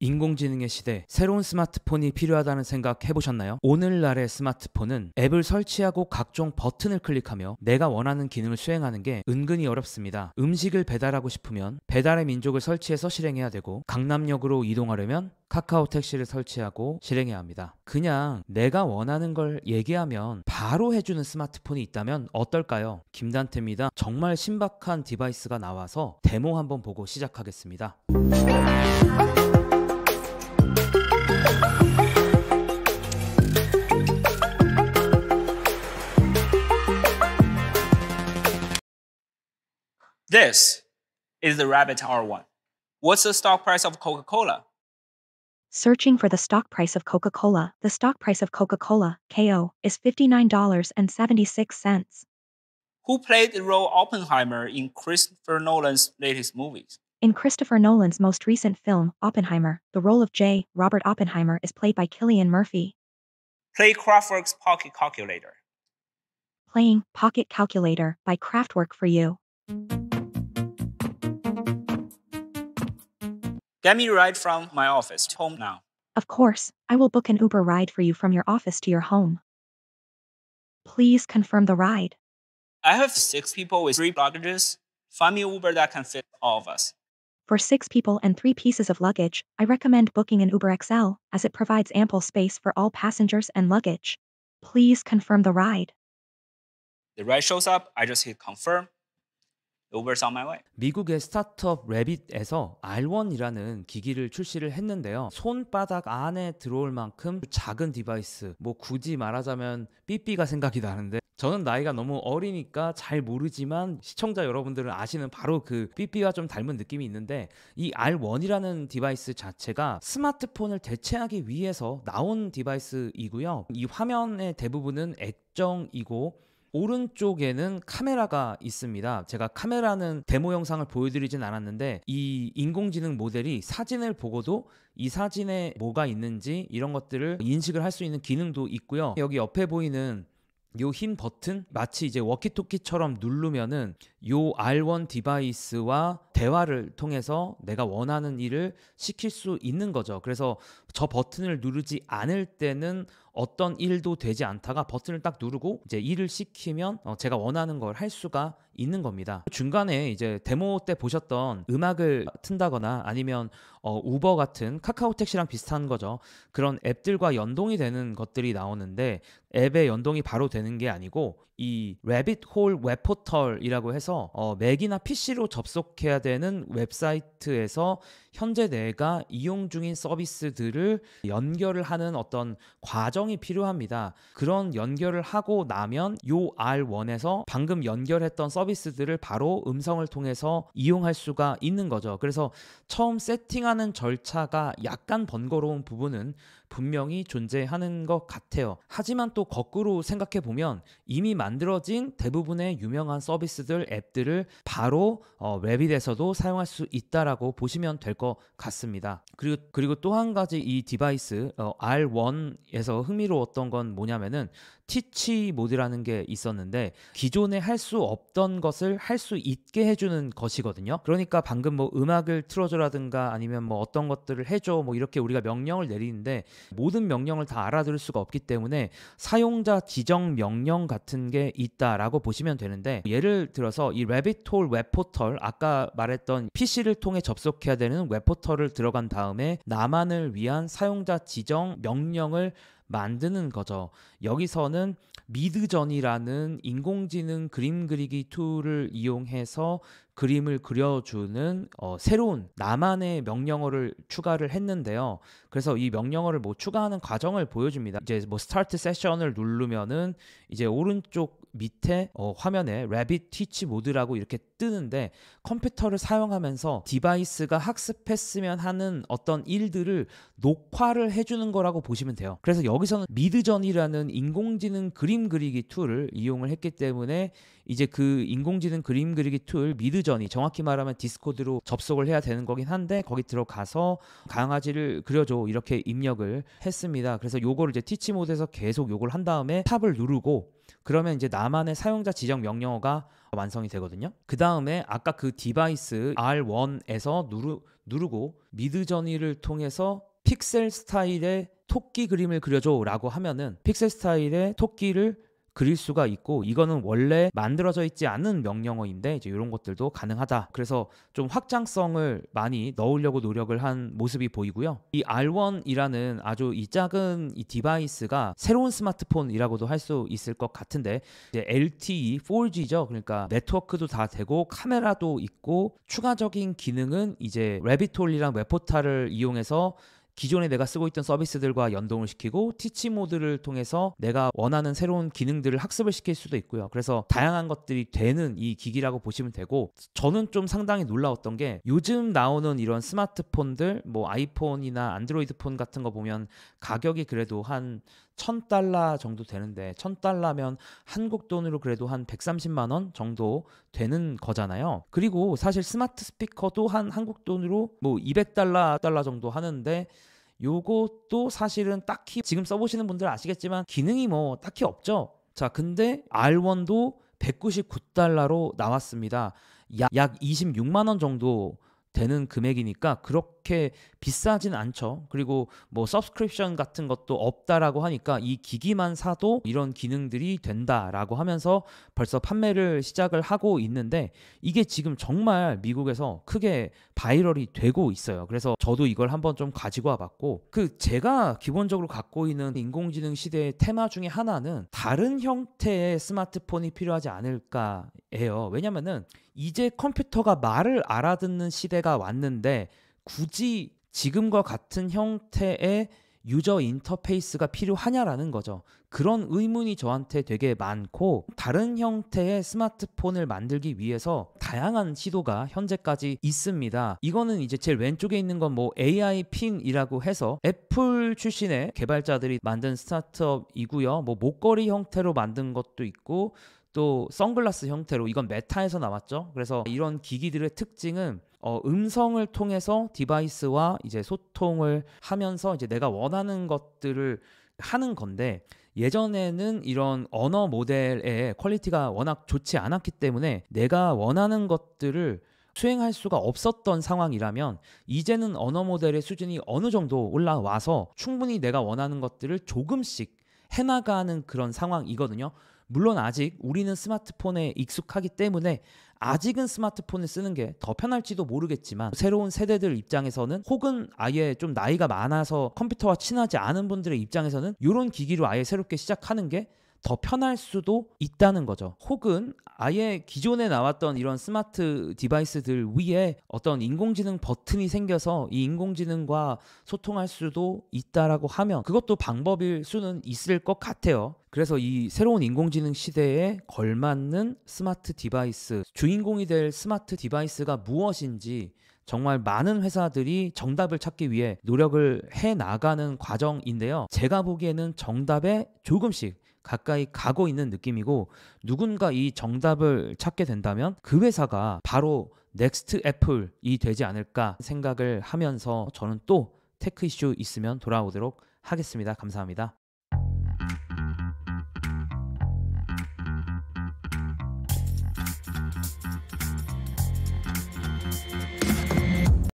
인공지능의 시대, 새로운 스마트폰이 필요하다는 생각 해보셨나요? 오늘날의 스마트폰은 앱을 설치하고 각종 버튼을 클릭하며 내가 원하는 기능을 수행하는 게 은근히 어렵습니다. 음식을 배달하고 싶으면 배달의 민족을 설치해서 실행해야 되고 강남역으로 이동하려면 카카오 택시를 설치하고 실행해야 합니다. 그냥 내가 원하는 걸 얘기하면 바로 해주는 스마트폰이 있다면 어떨까요? 김단태입니다. 정말 신박한 디바이스가 나와서 데모 한번 보고 시작하겠습니다. This is the rabbit R1. What's the stock price of Coca Cola? Searching for the stock price of Coca Cola, the stock price of Coca Cola, KO, is $59.76. Who played the role Oppenheimer in Christopher Nolan's latest movies? In Christopher Nolan's most recent film, Oppenheimer, the role of J. Robert Oppenheimer is played by Killian Murphy. Play Kraftwerk's Pocket Calculator. Playing Pocket Calculator by Kraftwerk for you. Get me a ride from my office to home now. Of course, I will book an Uber ride for you from your office to your home. Please confirm the ride. I have six people with three luggages. Find me Uber that can fit all of us. For six people and three pieces of luggage, I recommend booking an Uber XL, as it provides ample space for all passengers and luggage. Please confirm the ride. The ride shows up, I just hit confirm, Uber's on my way. 미국의 스타트업 레빗에서 R1이라는 기기를 출시를 했는데요. 손바닥 안에 들어올 만큼 작은 디바이스, 뭐 굳이 말하자면 삐삐가 생각이 나는데 저는 나이가 너무 어리니까 잘 모르지만 시청자 여러분들은 아시는 바로 그 삐삐와 좀 닮은 느낌이 있는데 이 R1이라는 디바이스 자체가 스마트폰을 대체하기 위해서 나온 디바이스이고요. 이 화면의 대부분은 액정이고 오른쪽에는 카메라가 있습니다. 제가 카메라는 데모 영상을 보여드리진 않았는데 이 인공지능 모델이 사진을 보고도 이 사진에 뭐가 있는지 이런 것들을 인식을 할 수 있는 기능도 있고요. 여기 옆에 보이는 요흰 버튼 마치 이제 워키토키처럼 누르면은 요 R1 디바이스와 대화를 통해서 내가 원하는 일을 시킬 수 있는 거죠. 그래서 저 버튼을 누르지 않을 때는 어떤 일도 되지 않다가 버튼을 딱 누르고 이제 일을 시키면 어, 제가 원하는 걸 할 수가 있는 겁니다. 중간에 이제 데모 때 보셨던 음악을 튼다거나 아니면 어, 우버 같은 카카오 택시랑 비슷한 거죠. 그런 앱들과 연동이 되는 것들이 나오는데 앱에 연동이 바로 되는 게 아니고 이 래빗 홀 웹포털이라고 해서 어, 맥이나 PC로 접속해야 되는 웹사이트에서 현재 내가 이용 중인 서비스들을 연결을 하는 어떤 과정이 필요합니다. 그런 연결을 하고 나면 요 R1에서 방금 연결했던 서비스들을 바로 음성을 통해서 이용할 수가 있는 거죠. 그래서 처음 세팅하는 절차가 약간 번거로운 부분은 분명히 존재하는 것 같아요. 하지만 또 거꾸로 생각해 보면 이미 만들어진 대부분의 유명한 서비스들 앱들을 바로 어, 웹이 돼서도 사용할 수 있다라고 보시면 될 것 같아요. 것 같습니다. 그리고 그리고 또 한 가지 이 디바이스 어, R1에서 흥미로웠던 건 뭐냐면은 티치 모드라는 게 있었는데 기존에 할 수 없던 것을 할 수 있게 해주는 것이거든요. 그러니까 방금 뭐 음악을 틀어줘라든가 아니면 뭐 어떤 것들을 해줘 뭐 이렇게 우리가 명령을 내리는데 모든 명령을 다 알아들을 수가 없기 때문에 사용자 지정 명령 같은 게 있다라고 보시면 되는데 예를 들어서 이 레빗톨 웹포털 아까 말했던 PC를 통해 접속해야 되는 레포터를 들어간 다음에 나만을 위한 사용자 지정 명령을 만드는 거죠. 여기서는 미드전이라는 인공지능 그림 그리기 툴을 이용해서 그림을 그려주는 어, 새로운 나만의 명령어를 추가를 했는데요. 그래서 이 명령어를 뭐 추가하는 과정을 보여줍니다. 이제 뭐 스타트 세션을 누르면은 이제 오른쪽 밑에 어, 화면에 Rabbit Teach 모드라고 이렇게 뜨는데 컴퓨터를 사용하면서 디바이스가 학습했으면 하는 어떤 일들을 녹화를 해주는 거라고 보시면 돼요. 그래서 여기서는 미드전이라는 인공지능 그림 그리기 툴을 이용을 했기 때문에 이제 그 인공지능 그림 그리기 툴 미드전이 정확히 말하면 디스코드로 접속을 해야 되는 거긴 한데 거기 들어가서 강아지를 그려줘 이렇게 입력을 했습니다. 그래서 요거를 이제 티치 모드에서 계속 요걸 한 다음에 탑을 누르고 그러면 이제 나만의 사용자 지정 명령어가 완성이 되거든요. 그 다음에 아까 그 디바이스 R1에서 누르, 누르고 미드 전이를 통해서 픽셀 스타일의 토끼 그림을 그려줘 라고 하면은 픽셀 스타일의 토끼를 그릴 수가 있고 이거는 원래 만들어져 있지 않은 명령어인데 이제 이런 것들도 가능하다. 그래서 좀 확장성을 많이 넣으려고 노력을 한 모습이 보이고요. 이 R1이라는 아주 이 작은 이 디바이스가 새로운 스마트폰이라고도 할 수 있을 것 같은데 이제 LTE 4G죠. 그러니까 네트워크도 다 되고 카메라도 있고 추가적인 기능은 이제 레비톨이랑 웹포탈을 이용해서 기존에 내가 쓰고 있던 서비스들과 연동을 시키고 티치 모드를 통해서 내가 원하는 새로운 기능들을 학습을 시킬 수도 있고요. 그래서 다양한 것들이 되는 이 기기라고 보시면 되고 저는 좀 상당히 놀라웠던 게 요즘 나오는 이런 스마트폰들 뭐 아이폰이나 안드로이드 폰 같은 거 보면 가격이 그래도 한 1000달러 정도 되는데 1000달러면 한국 돈으로 그래도 한 130만 원 정도 되는 거잖아요. 그리고 사실 스마트 스피커도 한 한국 돈으로 뭐 200달러 달러 정도 하는데 요것도 사실은 딱히 지금 써보시는 분들 아시겠지만 기능이 뭐 딱히 없죠. 자, 근데 R1도 199달러로 나왔습니다. 약, 약 26만 원 정도 되는 금액이니까 그렇게 그렇게 비싸진 않죠. 그리고 뭐 서브스크립션 같은 것도 없다라고 하니까 이 기기만 사도 이런 기능들이 된다라고 하면서 벌써 판매를 시작을 하고 있는데 이게 지금 정말 미국에서 크게 바이럴이 되고 있어요. 그래서 저도 이걸 한번 좀 가지고 와봤고 그 제가 기본적으로 갖고 있는 인공지능 시대의 테마 중에 하나는 다른 형태의 스마트폰이 필요하지 않을까 해요. 왜냐면은 이제 컴퓨터가 말을 알아듣는 시대가 왔는데 굳이 지금과 같은 형태의 유저 인터페이스가 필요하냐라는 거죠. 그런 의문이 저한테 되게 많고 다른 형태의 스마트폰을 만들기 위해서 다양한 시도가 현재까지 있습니다. 이거는 이제 제일 왼쪽에 있는 건 뭐 AI 핀이라고 해서 애플 출신의 개발자들이 만든 스타트업이고요. 뭐 목걸이 형태로 만든 것도 있고 또 선글라스 형태로 이건 메타에서 나왔죠. 그래서 이런 기기들의 특징은 어, 음성을 통해서 디바이스와 이제 소통을 하면서 이제 내가 원하는 것들을 하는 건데 예전에는 이런 언어 모델의 퀄리티가 워낙 좋지 않았기 때문에 내가 원하는 것들을 수행할 수가 없었던 상황이라면 이제는 언어 모델의 수준이 어느 정도 올라와서 충분히 내가 원하는 것들을 조금씩 해나가는 그런 상황이거든요. 물론 아직 우리는 스마트폰에 익숙하기 때문에 아직은 스마트폰을 쓰는 게 더 편할지도 모르겠지만 새로운 세대들 입장에서는 혹은 아예 좀 나이가 많아서 컴퓨터와 친하지 않은 분들의 입장에서는 이런 기기로 아예 새롭게 시작하는 게더 편할 수도 있다는 거죠. 혹은 아예 기존에 나왔던 이런 스마트 디바이스들 위에 어떤 인공지능 버튼이 생겨서 이 인공지능과 소통할 수도 있다라고 하면 그것도 방법일 수는 있을 것 같아요. 그래서 이 새로운 인공지능 시대에 걸맞는 스마트 디바이스, 주인공이 될 스마트 디바이스가 무엇인지 정말 많은 회사들이 정답을 찾기 위해 노력을 해 나가는 과정인데요. 제가 보기에는 정답에 조금씩 가까이 가고 있는 느낌이고 누군가 이 정답을 찾게 된다면 그 회사가 바로 넥스트 애플이 되지 않을까 생각을 하면서 저는 또 테크 이슈 있으면 돌아오도록 하겠습니다. 감사합니다.